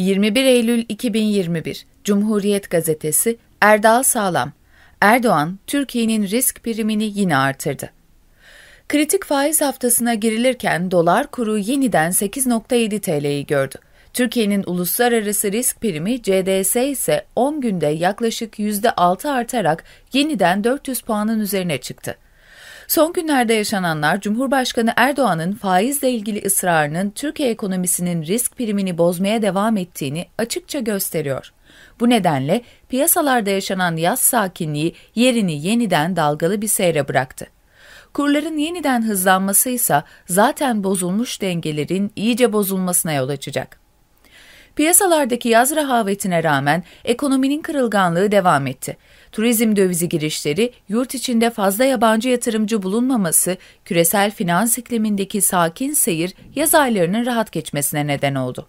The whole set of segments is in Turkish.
21 Eylül 2021 Cumhuriyet Gazetesi Erdal Sağlam Erdoğan, Türkiye'nin risk primini yine artırdı. Kritik faiz haftasına girilirken dolar kuru yeniden 8.7 TL'yi gördü. Türkiye'nin uluslararası risk primi CDS ise 10 günde yaklaşık %6 artarak yeniden 400 puanın üzerine çıktı. Son günlerde yaşananlar Cumhurbaşkanı Erdoğan'ın faizle ilgili ısrarının Türkiye ekonomisinin risk primini bozmaya devam ettiğini açıkça gösteriyor. Bu nedenle piyasalarda yaşanan yaz sakinliği yerini yeniden dalgalı bir seyre bıraktı. Kurların yeniden hızlanması ise zaten bozulmuş dengelerin iyice bozulmasına yol açacak. Piyasalardaki yaz rahavetine rağmen ekonominin kırılganlığı devam etti turizm dövizi girişleri, yurt içinde fazla yabancı yatırımcı bulunmaması, küresel finans iklimindeki sakin seyir yaz aylarının rahat geçmesine neden oldu.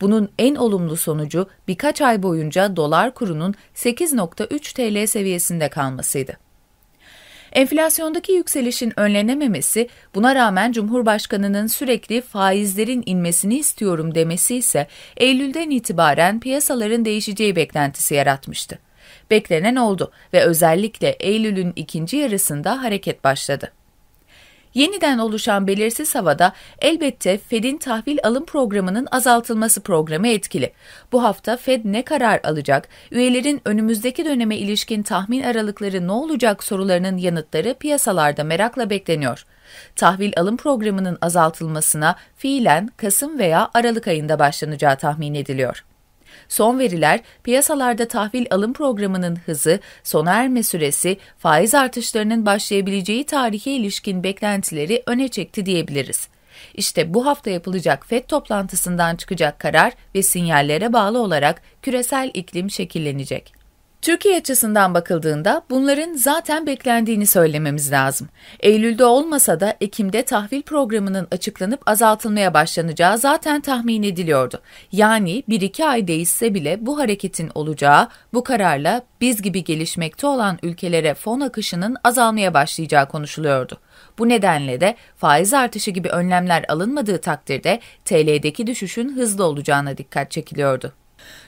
Bunun en olumlu sonucu birkaç ay boyunca dolar kurunun 8.3 TL seviyesinde kalmasıydı. Enflasyondaki yükselişin önlenememesi, buna rağmen Cumhurbaşkanı'nın sürekli faizlerin inmesini istiyorum demesi ise Eylül'den itibaren piyasaların değişeceği beklentisi yaratmıştı beklenen oldu ve özellikle Eylül'ün ikinci yarısında hareket başladı. Yeniden oluşan belirsiz havada elbette Fed'in tahvil alım programının azaltılması programı etkili. Bu hafta Fed ne karar alacak, üyelerin önümüzdeki döneme ilişkin tahmin aralıkları ne olacak sorularının yanıtları piyasalarda merakla bekleniyor. Tahvil alım programının azaltılmasına fiilen Kasım veya Aralık ayında başlanacağı tahmin ediliyor. Son veriler, piyasalarda tahvil alım programının hızı, sona erme süresi, faiz artışlarının başlayabileceği tarihe ilişkin beklentileri öne çekti diyebiliriz. İşte bu hafta yapılacak FED toplantısından çıkacak karar ve sinyallere bağlı olarak küresel iklim şekillenecek. Türkiye açısından bakıldığında bunların zaten beklendiğini söylememiz lazım. Eylül'de olmasa da Ekim'de tahvil programının açıklanıp azaltılmaya başlanacağı zaten tahmin ediliyordu. Yani 1-2 ay değişse bile bu hareketin olacağı bu kararla biz gibi gelişmekte olan ülkelere fon akışının azalmaya başlayacağı konuşuluyordu. Bu nedenle de faiz artışı gibi önlemler alınmadığı takdirde TL'deki düşüşün hızlı olacağına dikkat çekiliyordu.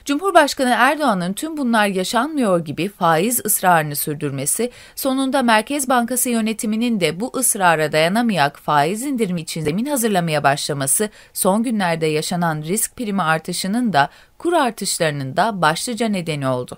Cumhurbaşkanı Erdoğan'ın tüm bunlar yaşanmıyor gibi faiz ısrarını sürdürmesi, sonunda Merkez Bankası yönetiminin de bu ısrara dayanamayak faiz indirimi için zemin hazırlamaya başlaması, son günlerde yaşanan risk primi artışının da kur artışlarının da başlıca nedeni oldu.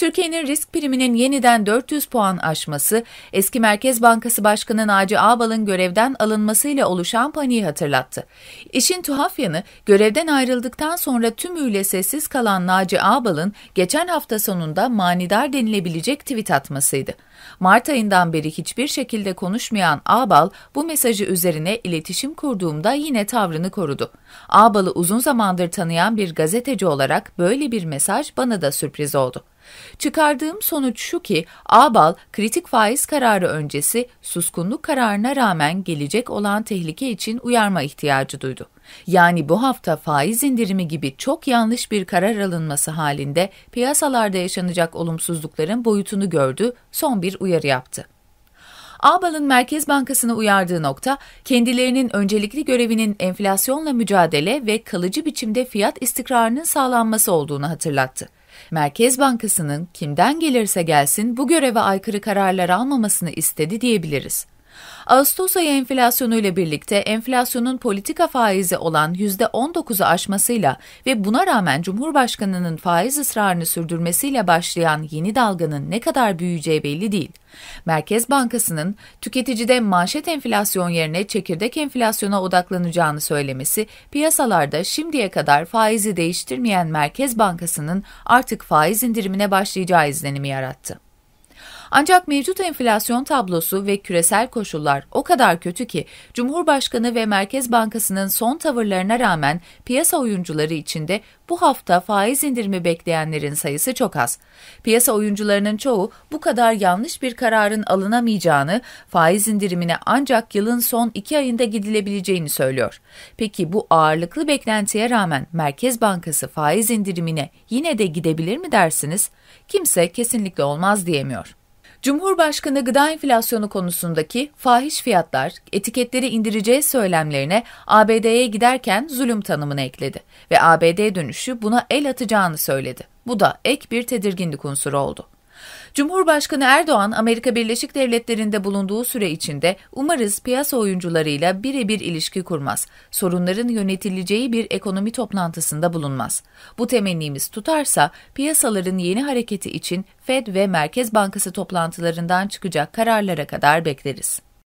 Türkiye'nin risk priminin yeniden 400 puan aşması, eski Merkez Bankası Başkanı Naci Ağbal'ın görevden alınmasıyla oluşan paniği hatırlattı. İşin tuhaf yanı, görevden ayrıldıktan sonra tümüyle sessiz kalan Naci Ağbal'ın geçen hafta sonunda manidar denilebilecek tweet atmasıydı. Mart ayından beri hiçbir şekilde konuşmayan Ağbal bu mesajı üzerine iletişim kurduğumda yine tavrını korudu. Ağbal'ı uzun zamandır tanıyan bir gazeteci olarak böyle bir mesaj bana da sürpriz oldu. Çıkardığım sonuç şu ki Abal kritik faiz kararı öncesi suskunluk kararına rağmen gelecek olan tehlike için uyarma ihtiyacı duydu. Yani bu hafta faiz indirimi gibi çok yanlış bir karar alınması halinde piyasalarda yaşanacak olumsuzlukların boyutunu gördü, son bir uyarı yaptı. Abal'ın Merkez Bankası'nı uyardığı nokta, kendilerinin öncelikli görevinin enflasyonla mücadele ve kalıcı biçimde fiyat istikrarının sağlanması olduğunu hatırlattı. Merkez Bankası'nın kimden gelirse gelsin bu göreve aykırı kararlar almamasını istedi diyebiliriz. Ağustos ayı enflasyonu ile birlikte enflasyonun politika faizi olan %19'u aşmasıyla ve buna rağmen Cumhurbaşkanı'nın faiz ısrarını sürdürmesiyle başlayan yeni dalganın ne kadar büyüyeceği belli değil. Merkez Bankası'nın tüketicide manşet enflasyon yerine çekirdek enflasyona odaklanacağını söylemesi piyasalarda şimdiye kadar faizi değiştirmeyen Merkez Bankası'nın artık faiz indirimine başlayacağı izlenimi yarattı. Ancak mevcut enflasyon tablosu ve küresel koşullar o kadar kötü ki Cumhurbaşkanı ve Merkez Bankası'nın son tavırlarına rağmen piyasa oyuncuları içinde bu hafta faiz indirimi bekleyenlerin sayısı çok az. Piyasa oyuncularının çoğu bu kadar yanlış bir kararın alınamayacağını, faiz indirimine ancak yılın son iki ayında gidilebileceğini söylüyor. Peki bu ağırlıklı beklentiye rağmen Merkez Bankası faiz indirimine yine de gidebilir mi dersiniz? Kimse kesinlikle olmaz diyemiyor. Cumhurbaşkanı gıda enflasyonu konusundaki fahiş fiyatlar, etiketleri indireceği söylemlerine ABD'ye giderken zulüm tanımını ekledi ve ABD dönüşü buna el atacağını söyledi. Bu da ek bir tedirginlik unsuru oldu. Cumhurbaşkanı Erdoğan, Amerika Birleşik Devletleri'nde bulunduğu süre içinde umarız piyasa oyuncularıyla birebir ilişki kurmaz, sorunların yönetileceği bir ekonomi toplantısında bulunmaz. Bu temennimiz tutarsa piyasaların yeni hareketi için Fed ve Merkez Bankası toplantılarından çıkacak kararlara kadar bekleriz.